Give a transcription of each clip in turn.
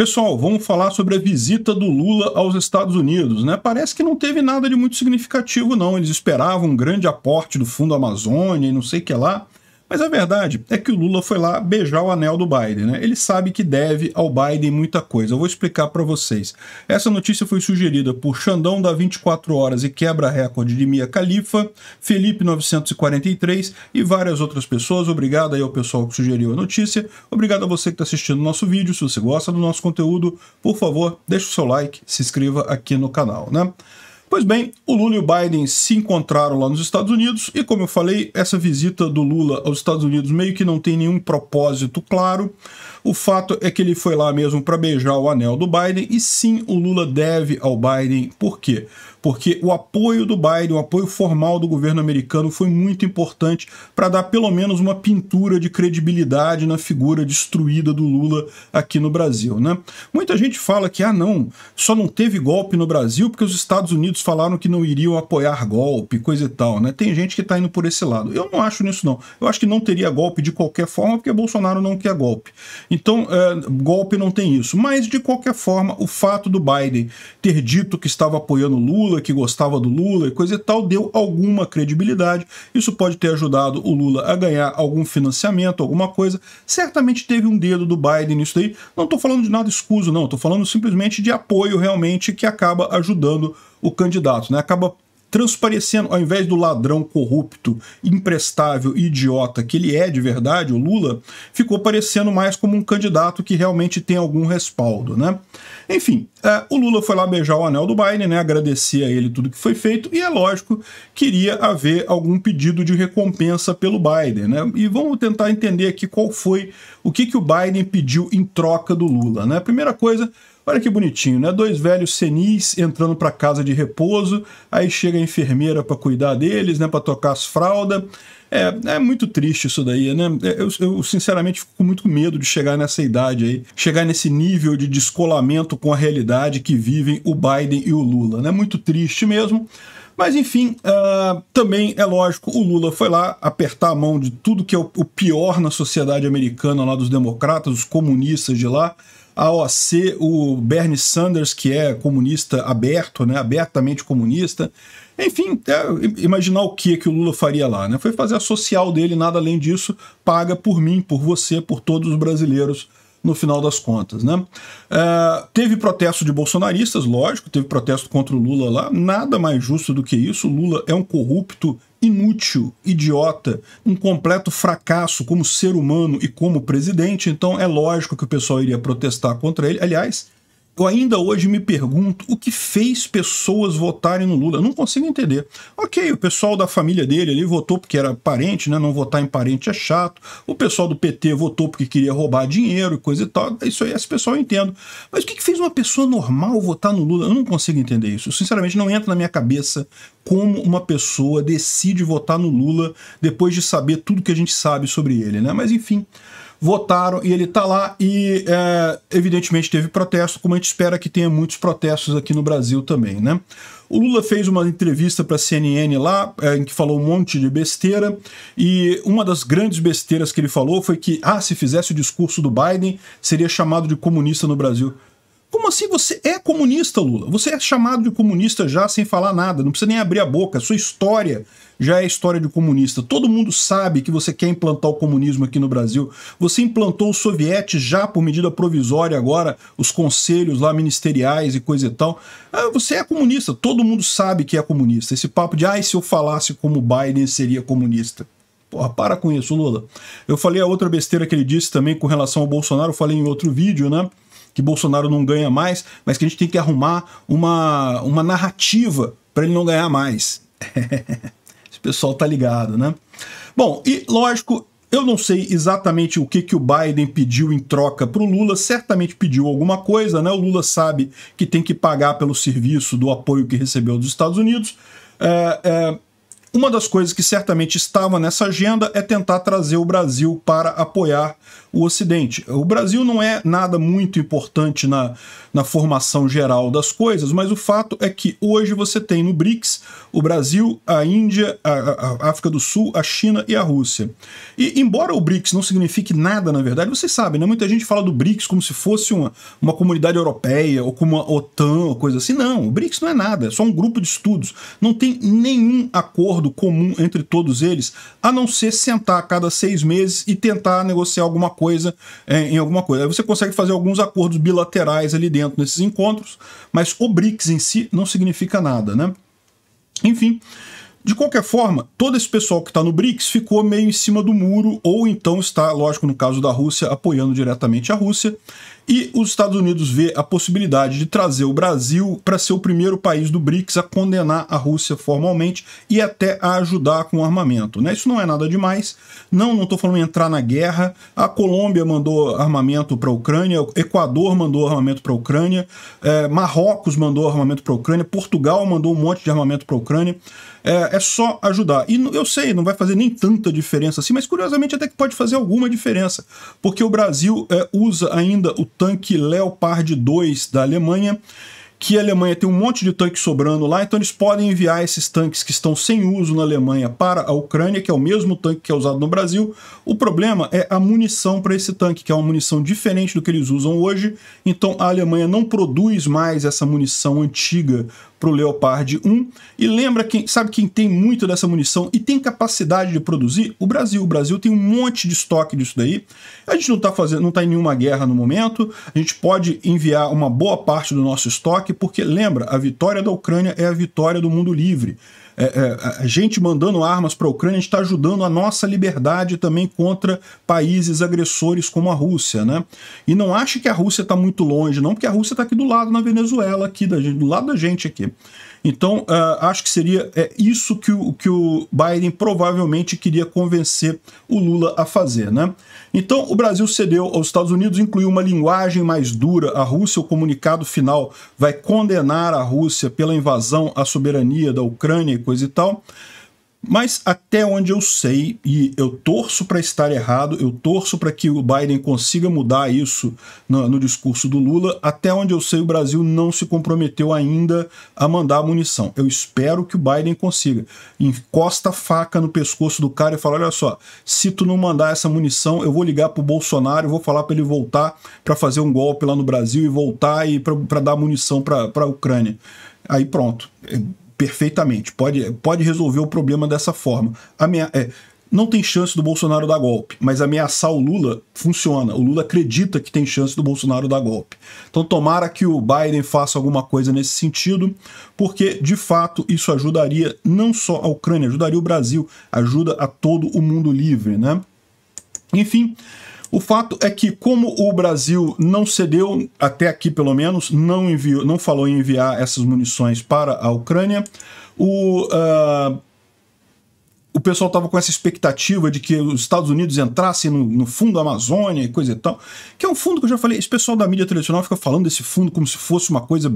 Pessoal, vamos falar sobre a visita do Lula aos Estados Unidos, né? Parece que não teve nada de muito significativo, não. Eles esperavam um grande aporte do Fundo Amazônia e não sei o que lá. Mas a verdade é que o Lula foi lá beijar o anel do Biden, né? Ele sabe que deve ao Biden muita coisa. Eu vou explicar para vocês. Essa notícia foi sugerida por Xandão da 24 Horas e Quebra Recorde de Mia Khalifa, Felipe 943 e várias outras pessoas. Obrigado aí ao pessoal que sugeriu a notícia. Obrigado a você que está assistindo o nosso vídeo. Se você gosta do nosso conteúdo, por favor, deixe o seu like, se inscreva aqui no canal, né? Pois bem, o Lula e o Biden se encontraram lá nos Estados Unidos e, como eu falei, essa visita do Lula aos Estados Unidos meio que não tem nenhum propósito claro. O fato é que ele foi lá mesmo para beijar o anel do Biden e sim, o Lula deve ao Biden. Por quê? Porque o apoio do Biden, o apoio formal do governo americano foi muito importante para dar pelo menos uma pintura de credibilidade na figura destruída do Lula aqui no Brasil, né? Muita gente fala que ah não, só não teve golpe no Brasil porque os Estados Unidos muitos falaram que não iriam apoiar golpe, coisa e tal, né? Tem gente que está indo por esse lado. Eu não acho nisso, não. Eu acho que não teria golpe de qualquer forma, porque Bolsonaro não quer golpe. Então, é, golpe não tem isso. Mas, de qualquer forma, o fato do Biden ter dito que estava apoiando Lula, que gostava do Lula e coisa e tal, deu alguma credibilidade. Isso pode ter ajudado o Lula a ganhar algum financiamento, alguma coisa. Certamente teve um dedo do Biden nisso daí. Não estou falando de nada escuso, não. Estou falando simplesmente de apoio realmente que acaba ajudando o candidato, né? Acaba transparecendo, ao invés do ladrão corrupto, imprestável, idiota que ele é de verdade, o Lula, ficou parecendo mais como um candidato que realmente tem algum respaldo, né? Enfim, é, o Lula foi lá beijar o anel do Biden, né? Agradecer a ele tudo que foi feito e é lógico queria haver algum pedido de recompensa pelo Biden, né? E vamos tentar entender aqui qual foi o que que o Biden pediu em troca do Lula, né? Primeira coisa, Olha que bonitinho, né? Dois velhos senis entrando para casa de repouso, aí chega a enfermeira para cuidar deles, né? Para tocar as fraldas. É, é muito triste isso daí, né? É, eu, eu, sinceramente fico muito medo de chegar nessa idade aí, chegar nesse nível de descolamento com a realidade que vivem o Biden e o Lula, né? Muito triste mesmo. Mas enfim, uh, também é lógico, o Lula foi lá apertar a mão de tudo que é o, o pior na sociedade americana lá dos democratas, os comunistas de lá a OAC, o Bernie Sanders, que é comunista aberto, né, abertamente comunista. Enfim, é, imaginar o que que o Lula faria lá, né? Foi fazer a social dele, nada além disso, paga por mim, por você, por todos os brasileiros no final das contas, né? Uh, teve protesto de bolsonaristas, lógico, teve protesto contra o Lula lá, nada mais justo do que isso. O Lula é um corrupto inútil, idiota, um completo fracasso como ser humano e como presidente, então é lógico que o pessoal iria protestar contra ele. Aliás, eu ainda hoje me pergunto o que fez pessoas votarem no Lula. Eu não consigo entender. Ok, o pessoal da família dele ali votou porque era parente, né? Não votar em parente é chato. O pessoal do PT votou porque queria roubar dinheiro e coisa e tal. Isso aí, esse pessoal eu entendo. Mas o que, fez uma pessoa normal votar no Lula? Eu não consigo entender isso. Eu, sinceramente, não entra na minha cabeça como uma pessoa decide votar no Lula depois de saber tudo que a gente sabe sobre ele, né? Mas enfim votaram e ele está lá e é, evidentemente teve protesto, como a gente espera que tenha muitos protestos aqui no Brasil também, né? O Lula fez uma entrevista para a CNN lá, é, em que falou um monte de besteira, e uma das grandes besteiras que ele falou foi que, ah, se fizesse o discurso do Biden, seria chamado de comunista no Brasil. Como assim você é comunista, Lula? Você é chamado de comunista já sem falar nada, não precisa nem abrir a boca, a sua história já é história de comunista. Todo mundo sabe que você quer implantar o comunismo aqui no Brasil. Você implantou os sovietes já por medida provisória agora, os conselhos lá ministeriais e coisa e tal. Ah, você é comunista, todo mundo sabe que é comunista. Esse papo de, ai, ah, se eu falasse como Biden seria comunista. Porra, para com isso, Lula. Eu falei a outra besteira que ele disse também com relação ao Bolsonaro, eu falei em outro vídeo, né? que Bolsonaro não ganha mais, mas que a gente tem que arrumar uma, uma narrativa para ele não ganhar mais. Esse pessoal tá ligado, né? Bom, e lógico, eu não sei exatamente o que, que o Biden pediu em troca para o Lula, certamente pediu alguma coisa, né? O Lula sabe que tem que pagar pelo serviço do apoio que recebeu dos Estados Unidos. É, é, uma das coisas que certamente estava nessa agenda é tentar trazer o Brasil para apoiar o Ocidente. O Brasil não é nada muito importante na, na formação geral das coisas, mas o fato é que hoje você tem no BRICS o Brasil, a Índia, a, a África do Sul, a China e a Rússia. E embora o BRICS não signifique nada, na verdade, vocês sabem, né? muita gente fala do BRICS como se fosse uma, uma comunidade europeia ou como uma OTAN ou coisa assim. Não, o BRICS não é nada, é só um grupo de estudos. Não tem nenhum acordo acordo comum entre todos eles, a não ser sentar a cada seis meses e tentar negociar alguma coisa é, em alguma coisa. Aí você consegue fazer alguns acordos bilaterais ali dentro nesses encontros, mas o BRICS em si não significa nada, né? Enfim, de qualquer forma, todo esse pessoal que está no BRICS ficou meio em cima do muro, ou então está, lógico, no caso da Rússia, apoiando diretamente a Rússia. E os Estados Unidos vê a possibilidade de trazer o Brasil para ser o primeiro país do BRICS a condenar a Rússia formalmente e até a ajudar com armamento. Né? Isso não é nada demais. Não, não estou falando em entrar na guerra. A Colômbia mandou armamento para a Ucrânia, Equador mandou armamento para a Ucrânia, é, Marrocos mandou armamento para a Ucrânia, Portugal mandou um monte de armamento para a Ucrânia. É, é só ajudar. E eu sei, não vai fazer nem tanta diferença assim, mas curiosamente até que pode fazer alguma diferença, porque o Brasil é, usa ainda o tanque Leopard 2 da Alemanha, que a Alemanha tem um monte de tanque sobrando lá, então eles podem enviar esses tanques que estão sem uso na Alemanha para a Ucrânia, que é o mesmo tanque que é usado no Brasil. O problema é a munição para esse tanque, que é uma munição diferente do que eles usam hoje, então a Alemanha não produz mais essa munição antiga para o Leopard 1. E lembra quem sabe quem tem muito dessa munição e tem capacidade de produzir? O Brasil. O Brasil tem um monte de estoque disso daí. A gente não está fazendo, não está em nenhuma guerra no momento. A gente pode enviar uma boa parte do nosso estoque, porque lembra, a vitória da Ucrânia é a vitória do mundo livre é, é, a gente mandando armas para a Ucrânia, está ajudando a nossa liberdade também contra países agressores como a Rússia, né? E não acha que a Rússia está muito longe, não, porque a Rússia está aqui do lado, na Venezuela, aqui da, do lado da gente aqui. Então, uh, acho que seria é, isso que o, que o Biden provavelmente queria convencer o Lula a fazer, né? Então, o Brasil cedeu aos Estados Unidos, incluiu uma linguagem mais dura. A Rússia, o comunicado final, vai condenar a Rússia pela invasão à soberania da Ucrânia coisa e tal. Mas até onde eu sei, e eu torço para estar errado, eu torço para que o Biden consiga mudar isso no, no, discurso do Lula, até onde eu sei, o Brasil não se comprometeu ainda a mandar munição. Eu espero que o Biden consiga. Encosta a faca no pescoço do cara e fala: olha só, se tu não mandar essa munição, eu vou ligar para o Bolsonaro, vou falar para ele voltar para fazer um golpe lá no Brasil e voltar e para dar munição para a Ucrânia. Aí pronto perfeitamente. Pode, pode resolver o problema dessa forma. Amea é, não tem chance do Bolsonaro dar golpe, mas ameaçar o Lula funciona. O Lula acredita que tem chance do Bolsonaro dar golpe. Então, tomara que o Biden faça alguma coisa nesse sentido, porque de fato isso ajudaria não só a Ucrânia, ajudaria o Brasil, ajuda a todo o mundo livre, né? Enfim, o fato é que, como o Brasil não cedeu, até aqui pelo menos, não, enviou, não falou em enviar essas munições para a Ucrânia, o, uh, o pessoal estava com essa expectativa de que os Estados Unidos entrassem no, no, fundo Amazônia e coisa e tal, que é um fundo que eu já falei, esse pessoal da mídia tradicional fica falando desse fundo como se fosse uma coisa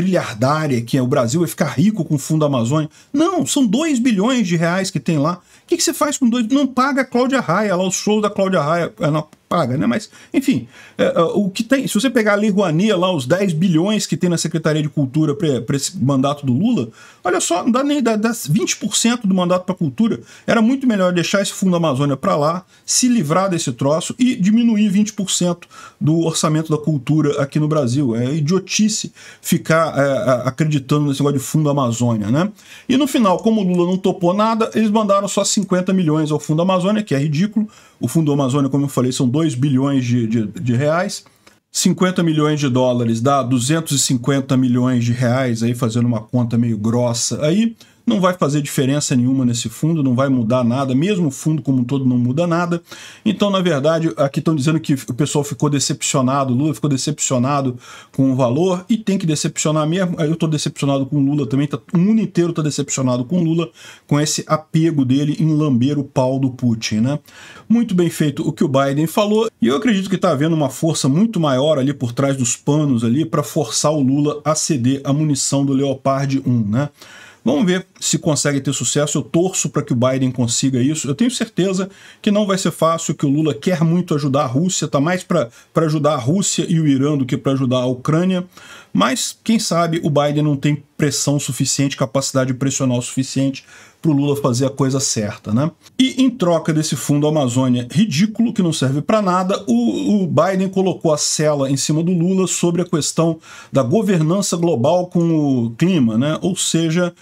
trilhardária que é o Brasil vai ficar rico com o Fundo Amazônia. Não, são 2 bilhões de reais que tem lá. O que, que você faz com dois? Não paga a Cláudia Raia, lá o show da Cláudia Raia. É, paga, né? Mas, enfim, é, é, o que tem. Se você pegar a Lei Rouanet lá, os 10 bilhões que tem na Secretaria de Cultura para esse mandato do Lula, olha só, não dá nem dá, dá 20% do mandato para cultura. Era muito melhor deixar esse Fundo Amazônia para lá, se livrar desse troço e diminuir 20% do orçamento da cultura aqui no Brasil. É idiotice ficar é, acreditando nesse negócio de Fundo Amazônia, né? E no final, como o Lula não topou nada, eles mandaram só 50 milhões ao Fundo Amazônia, que é ridículo. O Fundo Amazônia, como eu falei, são 2 bilhões de, de, de reais. 50 milhões de dólares dá 250 milhões de reais, aí fazendo uma conta meio grossa aí não vai fazer diferença nenhuma nesse fundo, não vai mudar nada, mesmo o fundo como um todo não muda nada. Então, na verdade, aqui estão dizendo que o pessoal ficou decepcionado, Lula ficou decepcionado com o valor e tem que decepcionar mesmo. Eu estou decepcionado com o Lula também, tá, o mundo inteiro está decepcionado com o Lula, com esse apego dele em lamber o pau do Putin, né? Muito bem feito o que o Biden falou, e eu acredito que está havendo uma força muito maior ali por trás dos panos ali para forçar o Lula a ceder a munição do Leopard 1, né? Vamos ver se consegue ter sucesso. Eu torço para que o Biden consiga isso. Eu tenho certeza que não vai ser fácil, que o Lula quer muito ajudar a Rússia, está mais para ajudar a Rússia e o Irã do que para ajudar a Ucrânia. Mas, quem sabe, o Biden não tem pressão suficiente, capacidade pressional suficiente para o Lula fazer a coisa certa, né? E em troca desse fundo Amazônia ridículo, que não serve para nada, o, o, Biden colocou a cela em cima do Lula sobre a questão da governança global com o clima, né? Ou seja,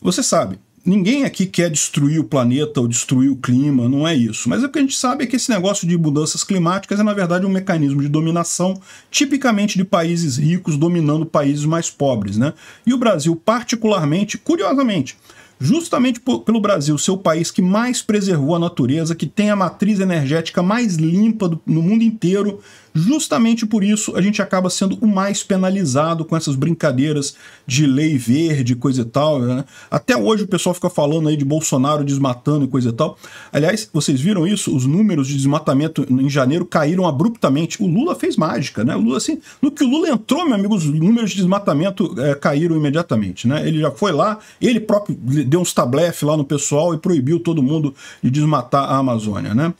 você sabe, ninguém aqui quer destruir o planeta ou destruir o clima, não é isso. Mas o que a gente sabe é que esse negócio de mudanças climáticas é, na verdade, um mecanismo de dominação, tipicamente de países ricos dominando países mais pobres, né? E o Brasil, particularmente, curiosamente, justamente pelo Brasil ser o país que mais preservou a natureza, que tem a matriz energética mais limpa do, no mundo inteiro, Justamente por isso a gente acaba sendo o mais penalizado com essas brincadeiras de lei verde, coisa e tal. Né? Até hoje o pessoal fica falando aí de Bolsonaro desmatando e coisa e tal. Aliás, vocês viram isso? Os números de desmatamento em janeiro caíram abruptamente. O Lula fez mágica, né? O Lula, assim, no que o Lula entrou, meu amigo, os números de desmatamento é, caíram imediatamente, né? Ele já foi lá, ele próprio deu uns tablefe lá no pessoal e proibiu todo mundo de desmatar a Amazônia, né?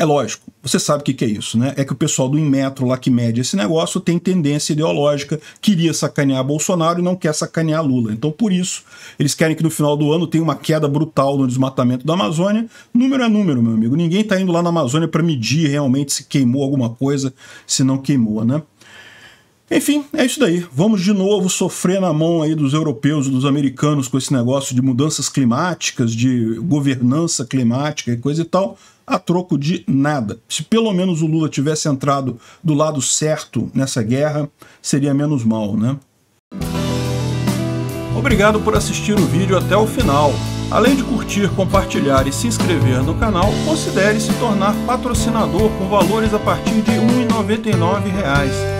É lógico, você sabe o que, que é isso, né? É que o pessoal do Inmetro lá que mede esse negócio tem tendência ideológica, queria sacanear Bolsonaro e não quer sacanear Lula. Então, por isso, eles querem que no final do ano tenha uma queda brutal no desmatamento da Amazônia. Número é número, meu amigo. Ninguém está indo lá na Amazônia para medir realmente se queimou alguma coisa, se não queimou, né? Enfim, é isso daí. Vamos de novo sofrer na mão aí dos europeus e dos americanos com esse negócio de mudanças climáticas, de governança climática e coisa e tal a troco de nada. Se pelo menos o Lula tivesse entrado do lado certo nessa guerra, seria menos mal, né? Obrigado por assistir o vídeo até o final. Além de curtir, compartilhar e se inscrever no canal, considere se tornar patrocinador com valores a partir de R$ 1,99